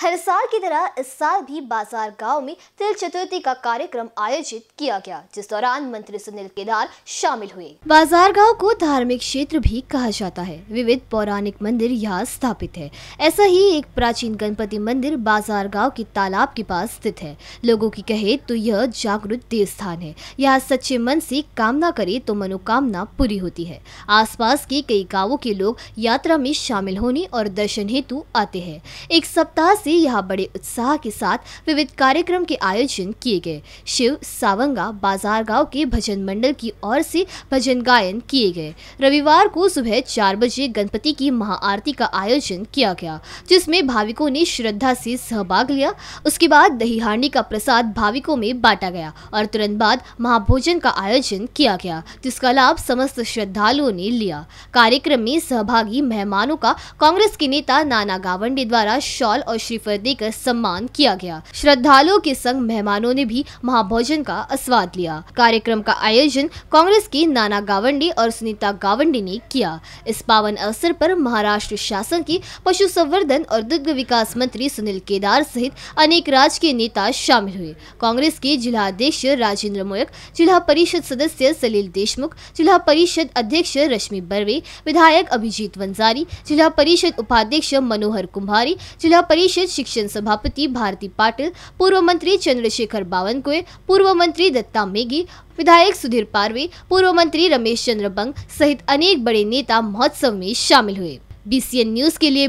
हर साल की तरह इस साल भी बाजार गांव में तिल चतुर्थी का कार्यक्रम आयोजित किया गया जिस दौरान मंत्री सुनील केदार शामिल हुए बाजार गांव को धार्मिक क्षेत्र भी कहा जाता है विविध पौराणिक मंदिर यहाँ स्थापित है ऐसा ही एक प्राचीन गणपति मंदिर बाजार गाँव के तालाब के पास स्थित है लोगों की कहे तो यह जागरूक देव स्थान है यहाँ सच्चे मन से कामना करे तो मनोकामना पूरी होती है आस के कई गाँवों के लोग यात्रा में शामिल होने और दर्शन हेतु आते हैं एक सप्ताह से यहाँ बड़े उत्साह के साथ विविध कार्यक्रम के आयोजन किए गए शिव सावंगा बाजार गांव के भजन मंडल की ओर से भजन गायन किए गए रविवार को सुबह चार बजे गणपति की महाआरती का आयोजन किया गया जिसमें भाविकों ने श्रद्धा से सहभाग लिया उसके बाद दही हांडी का प्रसाद भाविकों में बांटा गया और तुरंत बाद महाभोजन का आयोजन किया गया जिसका लाभ समस्त श्रद्धालुओं ने लिया कार्यक्रम में सहभागी मेहमानों का कांग्रेस के नेता नाना गावंडे द्वारा शॉल और श्री श्री का सम्मान किया गया श्रद्धालुओं के संग मेहमानों ने भी महाभोजन का आस्वाद लिया कार्यक्रम का आयोजन कांग्रेस के नाना गावंडे और सुनीता गावंडी ने किया इस पावन अवसर पर महाराष्ट्र शासन के पशु संवर्धन और दुग्ध विकास मंत्री सुनील केदार सहित अनेक राज्य के नेता शामिल हुए कांग्रेस के जिला अध्यक्ष राजेंद्र मोयक जिला परिषद सदस्य सलील देशमुख जिला परिषद अध्यक्ष रश्मि बर्वे विधायक अभिजीत वंजारी जिला परिषद उपाध्यक्ष मनोहर कुम्हारी जिला परिषद કોલેજ शिक्षण सभापति भारती पाटिल पूर्व मंत्री चंद्रशेखर बावनकुए पूर्व मंत्री दत्ता મેગી विधायक सुधीर पारवे पूर्व मंत्री रमेश चंद्र बंग सहित अनेक बड़े नेता महोत्सव में शामिल हुए बी न्यूज के लिए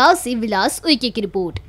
गाँव ऐसी विलास उइके की रिपोर्ट